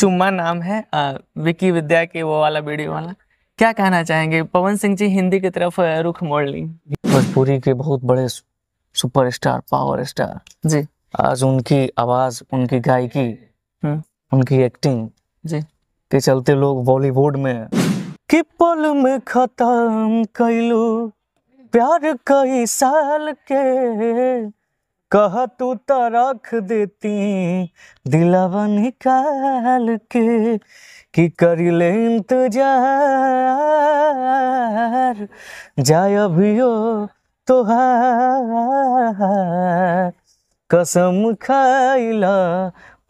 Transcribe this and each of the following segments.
चुम्मा नाम है विकी विद्या के वो वाला वीडियो वाला क्या कहना चाहेंगे पवन सिंह जी हिंदी की तरफ रुख मोड़ ली भोजपुरी के बहुत बड़े super star power star ji आज उनकी आवाज उनकी गायकी हम्म। उनकी एक्टिंग जी के चलते लोग बॉलीवुड में कि पल में खत्म कैलू प्यार कई साल के कह तू तो रख देती दिलावन निकाल के कि कर ले इंतजार जाय अभियो तोहार कसम खाइला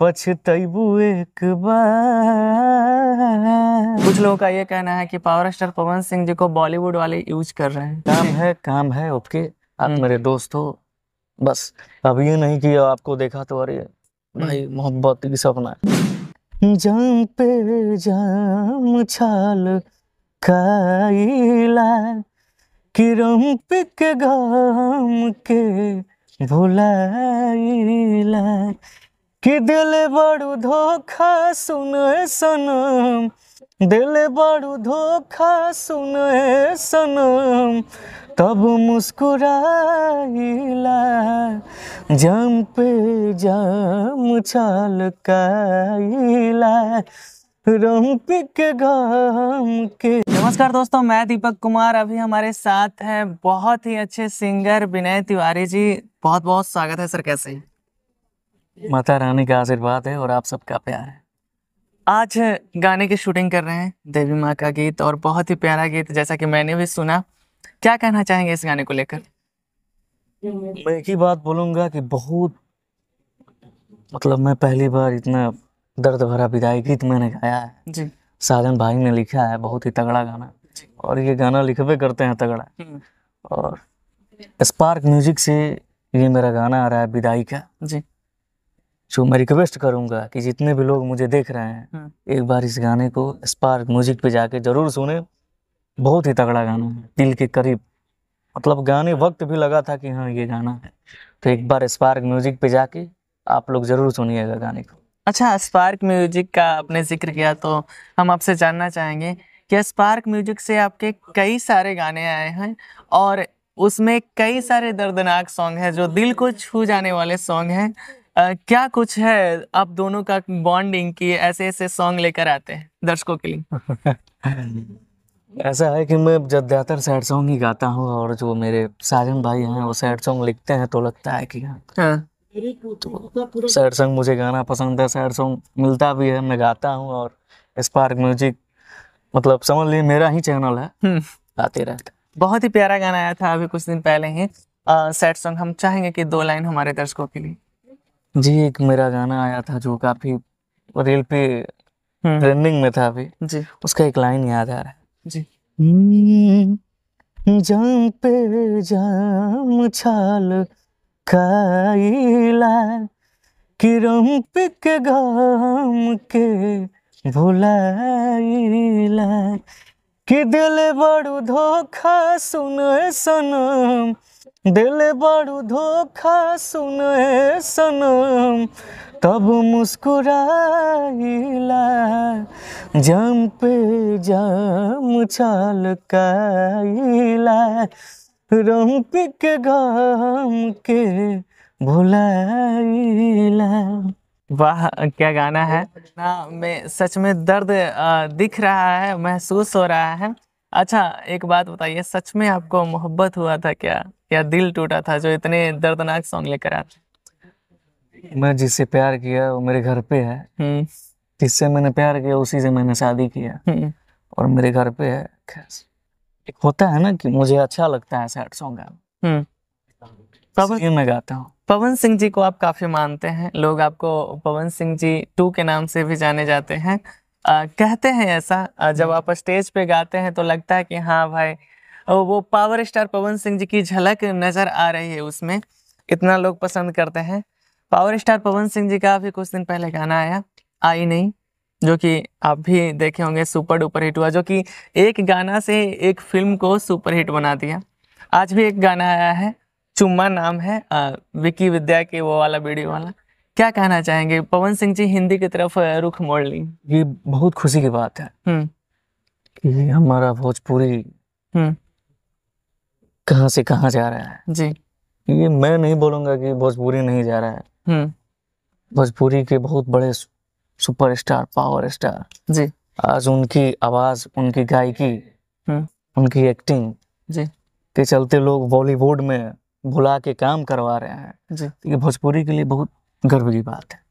पछतबू एक बार कुछ लोगों का ये कहना है कि पावर स्टार पवन सिंह जी को बॉलीवुड वाले यूज कर रहे हैं काम है काम है ओके आप हम्म। मेरे दोस्त हो बस अब ये नहीं कि आपको देखा तो अरे भाई हम्म। मोहब्बत की सपना है जम पे जम छाल काइला किरम पिक घाम के भुलाइला कि दिल बड़ू धोखा सुने सनम दिल बड़ू धोखा सुने सनम तब मुस्कुराइला जम पे जाम छलकाइला के नमस्कार दोस्तों मैं दीपक कुमार अभी हमारे साथ है बहुत ही अच्छे सिंगर विनय तिवारी जी बहुत बहुत स्वागत है सर कैसे माता रानी का आशीर्वाद है और आप सबका प्यार है आज गाने की शूटिंग कर रहे हैं देवी माँ का गीत और बहुत ही प्यारा गीत जैसा कि मैंने भी सुना क्या कहना चाहेंगे इस गाने को लेकर मैं एक ही बात बोलूंगा कि बहुत मतलब मैं पहली बार इतना दर्द भरा विदाई गीत मैंने गाया है जी साजन भाई ने लिखा है बहुत ही तगड़ा गाना और ये गाना लिखवे करते हैं तगड़ा हम्म। और स्पार्क म्यूजिक से ये मेरा गाना आ रहा है विदाई का जी जो मैं रिक्वेस्ट करूंगा कि जितने भी लोग मुझे देख रहे हैं हम्म। एक बार इस गाने को स्पार्क म्यूजिक पे जाके जरूर सुने बहुत ही तगड़ा गाना है दिल के करीब मतलब गाने वक्त भी लगा था कि हाँ ये गाना है तो एक बार स्पार्क म्यूजिक पे जाके आप लोग जरूर सुनिएगा गाने को अच्छा स्पार्क म्यूजिक का आपने जिक्र किया तो हम आपसे जानना चाहेंगे कि स्पार्क म्यूजिक से आपके कई सारे गाने आए हैं और उसमें कई सारे दर्दनाक सॉन्ग हैं जो दिल को छू जाने वाले सॉन्ग हैं क्या कुछ है आप दोनों का बॉन्डिंग की ऐसे ऐसे सॉन्ग लेकर आते हैं दर्शकों के लिए ऐसा है कि मैं ज़्यादातर सैड सॉन्ग ही गाता हूँ और जो मेरे साजन भाई हैं वो सैड सॉन्ग लिखते हैं तो लगता है कि हाँ।, हाँ तो सैड सॉन्ग मुझे गाना पसंद है सैड सॉन्ग मिलता भी है मैं गाता हूँ और स्पार्क म्यूजिक मतलब समझ लीजिए मेरा ही चैनल है हम्म। गाते रहते बहुत ही प्यारा गाना आया था अभी कुछ दिन पहले ही सैड सॉन्ग हम चाहेंगे कि दो लाइन हमारे दर्शकों के लिए जी एक मेरा गाना आया था जो काफी रील पे ट्रेंडिंग हम्म। में था अभी जी उसका एक लाइन याद आ रहा है जी जाम हम्म, पे जाम छाल खाइला किरम पिक गाम के भुलाइला कि दिल बड़ू धोखा सुन सनम दिल बड़ू धोखा सुने सनम तब मुस्कुराइला जम पे जम छलकाइला रंपिक गम के भुलाइला वाह क्या गाना है ना मैं सच में दर्द दिख रहा है महसूस हो रहा है अच्छा एक बात बताइए सच में आपको मोहब्बत हुआ था क्या या दिल टूटा था जो इतने दर्दनाक सॉन्ग लेकर आते मैं जिससे प्यार किया वो मेरे घर पे है हम्म। जिससे मैंने प्यार किया उसी से मैंने शादी किया हम्म। और मेरे घर पे है एक होता है ना कि मुझे अच्छा लगता है सैड सॉन्ग गाना हम्म। पवन मैं गाता हूँ पवन सिंह जी को आप काफी मानते हैं लोग आपको पवन सिंह जी टू के नाम से भी जाने जाते हैं आ, कहते हैं ऐसा जब आप स्टेज पे गाते हैं तो लगता है कि हाँ भाई वो पावर स्टार पवन सिंह जी की झलक नज़र आ रही है उसमें इतना लोग पसंद करते हैं पावर स्टार पवन सिंह जी का भी कुछ दिन पहले गाना आया आई नहीं जो कि आप भी देखे होंगे सुपर डुपर हिट हुआ जो कि एक गाना से एक फिल्म को सुपर हिट बना दिया आज भी एक गाना आया है चुम्मा नाम है विकी विद्या के वो वाला वीडियो वाला क्या कहना चाहेंगे पवन सिंह जी हिंदी की तरफ रुख मोड़ ली ये बहुत खुशी की बात है हम्म। कि हमारा भोजपुरी हम्म। कहाँ से कहाँ जा रहा है जी ये मैं नहीं बोलूंगा कि भोजपुरी नहीं जा रहा है हम्म। भोजपुरी के बहुत बड़े super star power star ji आज उनकी आवाज उनकी गायकी हम्म। उनकी एक्टिंग जी के चलते लोग बॉलीवुड में भुला के काम करवा रहे हैं जी ये भोजपुरी के लिए बहुत गर्व की बात है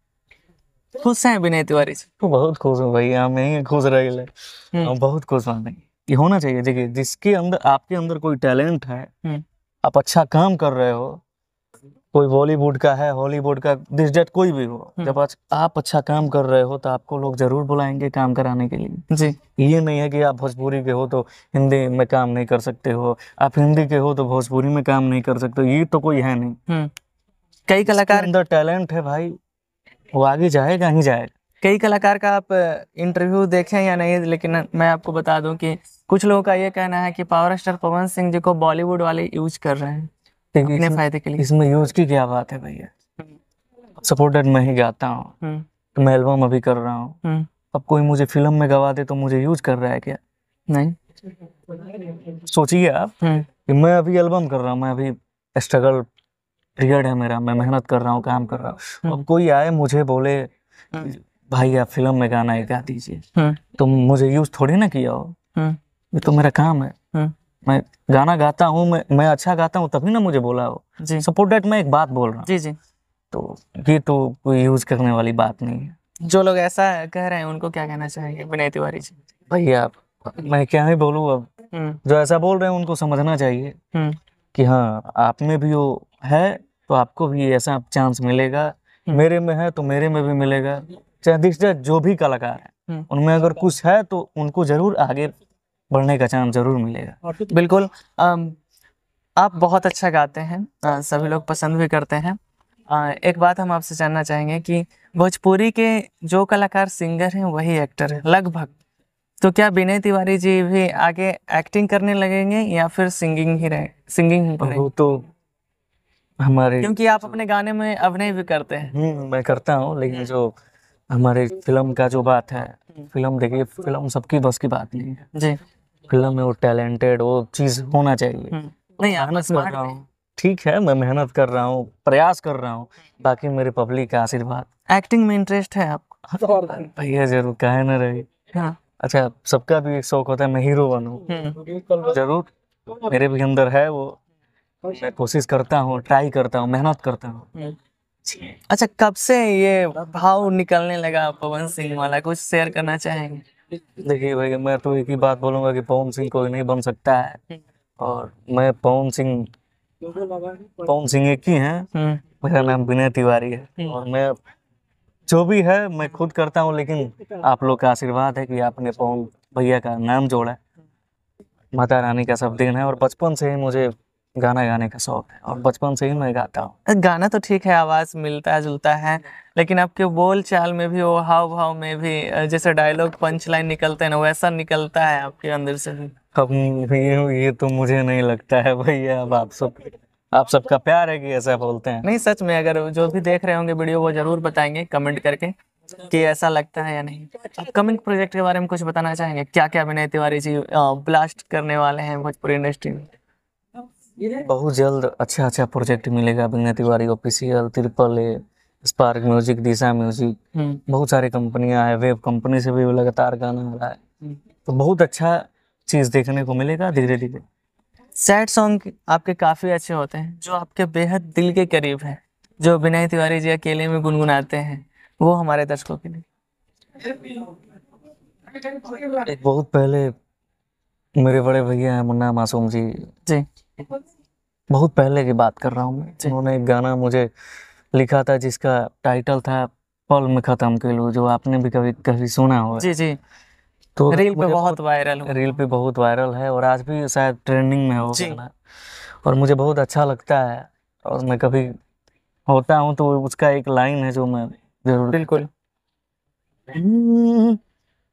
खुश हैं विनय तिवारी से तो बहुत खुश हूँ भैया हम यही खुश रहे हम्म। हम बहुत खुश हूँ भाई ये होना चाहिए देखिए जिसके अंदर आपके अंदर कोई टैलेंट है हम्म। आप अच्छा काम कर रहे हो कोई बॉलीवुड का है हॉलीवुड का दिस डेट कोई भी हो हम्म। जब आज आप अच्छा काम कर रहे हो तो आपको लोग जरूर बुलाएंगे काम कराने के लिए जी ये नहीं है कि आप भोजपुरी के हो तो हिंदी में काम नहीं कर सकते हो आप हिंदी के हो तो भोजपुरी में काम नहीं कर सकते ये तो कोई है नहीं हम्म। कई कलाकार अंदर टैलेंट है भाई वो आगे जाएगा ही जाएगा कई कलाकार का आप इंटरव्यू देखें या नहीं लेकिन मैं आपको बता दूं कि कुछ लोगों का ये कहना है कि पावर स्टार पवन सिंह जी को बॉलीवुड वाले यूज कर रहे हैं अपने फायदे के लिए इसमें यूज की क्या बात है भैया सपोर्टेड हम्म। मैं ही गाता हूँ हम्म। तो मैं एल्बम अभी कर रहा हूँ हम्म। अब कोई मुझे फिल्म में गवा दे तो मुझे यूज कर रहा है क्या नहीं सोचिए आप कि मैं अभी एल्बम कर रहा हूँ मैं अभी स्ट्रगल पीरियड है मेरा मैं मेहनत कर रहा हूँ काम कर रहा हूँ अब कोई आए मुझे बोले भाई आप फिल्म में गाना गा दीजिए हाँ। तो मुझे यूज थोड़ी ना किया हो हाँ। ये तो मेरा काम है हाँ। मैं गाना गाता हूँ मैं मैं अच्छा गाता हूँ तभी ना मुझे बोला हो सपोर्ट डेट मैं एक बात बोल रहा हूँ जी जी तो ये तो कोई यूज करने वाली बात नहीं है जो लोग ऐसा कह रहे हैं उनको क्या कहना चाहिए विनय तिवारी जी भैया आप मैं क्या ही बोलूँ अब जो ऐसा बोल रहे हैं उनको समझना चाहिए कि हाँ आप में भी वो है तो आपको भी ऐसा चांस मिलेगा मेरे में है तो मेरे में भी मिलेगा चाहे दिख जाए जो भी कलाकार है हम्म। उनमें अगर कुछ है तो उनको जरूर आगे बढ़ने का चांस जरूर मिलेगा बिल्कुल आप बहुत अच्छा गाते हैं सभी लोग पसंद भी करते हैं एक बात हम आपसे जानना चाहेंगे कि भोजपुरी के जो कलाकार सिंगर हैं वही एक्टर हैं लगभग तो क्या विनय तिवारी जी भी आगे एक्टिंग करने लगेंगे या फिर सिंगिंग ही रहे सिंगिंग ही वो तो हमारे क्योंकि आप अपने गाने में अभिनय भी करते हैं हम्म, मैं करता हूँ लेकिन हम्म। जो हमारे फिल्म का जो बात है हम्म। फिल्म देखिए फिल्म सबकी बस की बात नहीं है जी फिल्म में वो टैलेंटेड वो चीज़ होना चाहिए हम्म। नहीं मेहनत कर रहा हूँ ठीक है मैं मेहनत कर रहा हूँ प्रयास कर रहा हूँ हम्म। बाकी मेरे पब्लिक का आशीर्वाद एक्टिंग में इंटरेस्ट है आपको हाँ, तो भैया जरूर कहे ना रहे हाँ। अच्छा सबका भी एक शौक होता है मैं हीरो बनू जरूर मेरे भी अंदर है वो मैं कोशिश करता हूँ ट्राई करता हूँ मेहनत करता हूँ अच्छा कब से ये भाव निकलने लगा पवन सिंह वाला कुछ शेयर करना चाहेंगे देखिए भाई मैं तो एक ही बात बोलूंगा कि पवन सिंह कोई नहीं बन सकता है और मैं पवन सिंह पवन सिंह एक ही है हम्म। मेरा नाम विनय तिवारी है हम्म। और मैं जो भी है मैं खुद करता हूँ लेकिन आप लोग का आशीर्वाद है कि आपने पवन भैया का नाम जोड़ा माता रानी का सब देन है और बचपन से ही मुझे गाना गाने का शौक है और बचपन से ही मैं गाता हूँ गाना तो ठीक है आवाज़ मिलता जुलता है लेकिन आपके बोल चाल में भी वो हाव भाव में भी जैसे डायलॉग पंच लाइन निकलते हैं ना वैसा निकलता है आपके अंदर से भी ये तो मुझे नहीं लगता है भैया अब आप सब आप सबका प्यार है कि ऐसा बोलते हैं नहीं सच में अगर जो भी देख रहे होंगे वीडियो वो जरूर बताएंगे कमेंट करके कि ऐसा लगता है या नहीं अपकमिंग प्रोजेक्ट के बारे में कुछ बताना चाहेंगे क्या क्या अभिनय तिवारी जी ब्लास्ट करने वाले हैं भोजपुरी इंडस्ट्री में बहुत जल्द अच्छा अच्छा प्रोजेक्ट मिलेगा Vighn Tiwari official triple A spark music Disha music हम्म। बहुत सारे कंपनियां है वेब कंपनी से भी लगातार गाना आ रहा है हम्म। तो बहुत अच्छा चीज देखने को मिलेगा धीरे धीरे सैड सॉन्ग आपके काफी अच्छे होते हैं जो आपके बेहद दिल के करीब है जो विनय तिवारी जी अकेले में गुनगुनाते हैं वो हमारे दर्शकों के लिए तो एक बहुत पहले मेरे बड़े भैया हैं मुन्ना मासूम जी जी बहुत पहले की बात कर रहा हूँ मैं उन्होंने एक गाना मुझे लिखा था जिसका टाइटल था पल में खत्म के लो जो आपने भी कभी कभी सुना हो जी जी तो रील पे बहुत वायरल रील पे बहुत वायरल है और आज भी शायद ट्रेंडिंग में हो और मुझे बहुत अच्छा लगता है और मैं कभी होता हूँ तो उसका एक लाइन है जो मैं जरूर बिल्कुल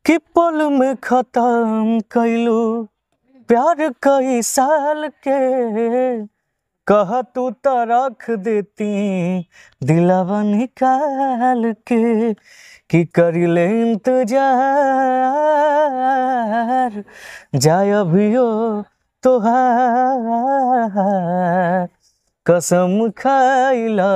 कि पल में खत्म कैलू प्यार कई साल के कह तू तो रख देती दिलावा निकाल के कि कर ले इंतजार जाय अभियो तोहार कसम खाइला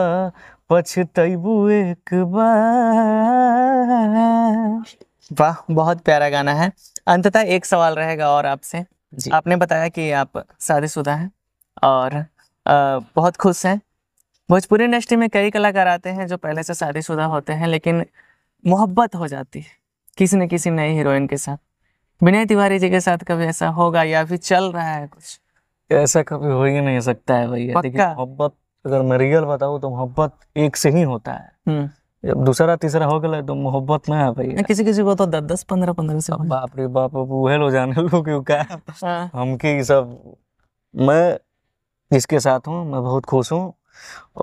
पछतबू एक बार वाह बहुत प्यारा गाना है अंततः एक सवाल रहेगा और आपसे जी आपने बताया कि आप शादीशुदा हैं और आ, बहुत खुश हैं भोजपुरी इंडस्ट्री में कई कलाकार आते हैं जो पहले से शादीशुदा होते हैं लेकिन मोहब्बत हो जाती है किसी न किसी नई हीरोइन के साथ विनय तिवारी जी के साथ कभी ऐसा होगा या फिर चल रहा है कुछ ऐसा कभी हो ही नहीं सकता है भैया मोहब्बत अगर मैं रियल बताऊँ तो मोहब्बत एक से ही होता है हम्म। दूसरा तीसरा हो गया तो मोहब्बत में है भाई किसी किसी को तो दस दस पंद्रह पंद्रह से बाप रे बाप वह लो जाने लो क्यों क्या हाँ। हमके सब मैं जिसके साथ हूँ मैं बहुत खुश हूँ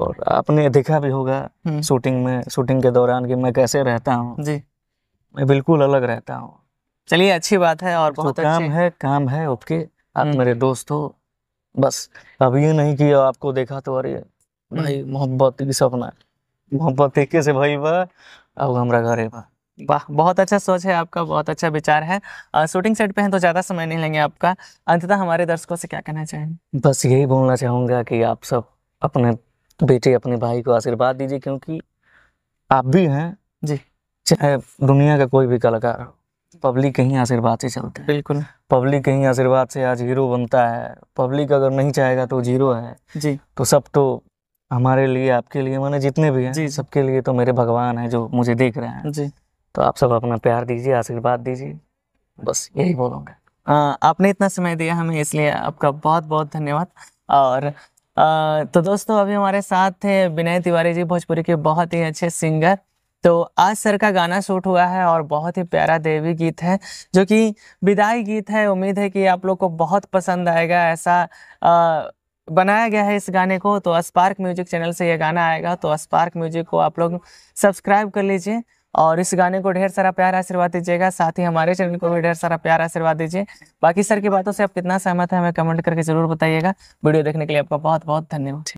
और आपने देखा भी होगा हम्म। शूटिंग में शूटिंग के दौरान कि मैं कैसे रहता हूँ जी मैं बिल्कुल अलग रहता हूँ चलिए अच्छी बात है और बहुत तो काम है काम है ओके आप हम्म। मेरे दोस्त हो बस अब ये नहीं कि आपको देखा तो अरे हम्म। भाई मोहब्बत की सपना मोहब्बत से भाई बा अब हमारा घरे बा वाह बहुत अच्छा सोच है आपका बहुत अच्छा विचार है आ, शूटिंग सेट पे हैं तो ज़्यादा समय नहीं लेंगे आपका अंततः हमारे दर्शकों से क्या कहना चाहेंगे बस यही बोलना चाहूँगा कि आप सब अपने बेटे अपने भाई को आशीर्वाद दीजिए क्योंकि आप भी हैं जी चाहे दुनिया का कोई भी कलाकार हो पब्लिक कहीं आशीर्वाद से चलते हैं बिल्कुल पब्लिक कहीं आशीर्वाद से आज हीरो बनता है पब्लिक अगर नहीं चाहेगा तो जीरो है जी तो सब तो हमारे लिए आपके लिए मैंने जितने भी हैं सबके लिए तो मेरे भगवान हैं जो मुझे देख रहे हैं जी तो आप सब अपना प्यार दीजिए आशीर्वाद दीजिए बस यही बोलूँगा आपने इतना समय दिया हमें इसलिए आपका बहुत बहुत धन्यवाद और आ, तो दोस्तों अभी हमारे साथ थे विनय तिवारी जी भोजपुरी के बहुत ही अच्छे सिंगर तो आज सर का गाना शूट हुआ है और बहुत ही प्यारा देवी गीत है जो कि विदाई गीत है उम्मीद है कि आप लोग को बहुत पसंद आएगा ऐसा आ, बनाया गया है इस गाने को तो स्पार्क म्यूजिक चैनल से यह गाना आएगा तो स्पार्क म्यूजिक को आप लोग सब्सक्राइब कर लीजिए और इस गाने को ढेर सारा प्यार आशीर्वाद दीजिएगा साथ ही हमारे चैनल को भी ढेर सारा प्यार आशीर्वाद दीजिए बाकी सर की बातों से आप कितना सहमत है हमें कमेंट करके जरूर बताइएगा वीडियो देखने के लिए आपका बहुत बहुत धन्यवाद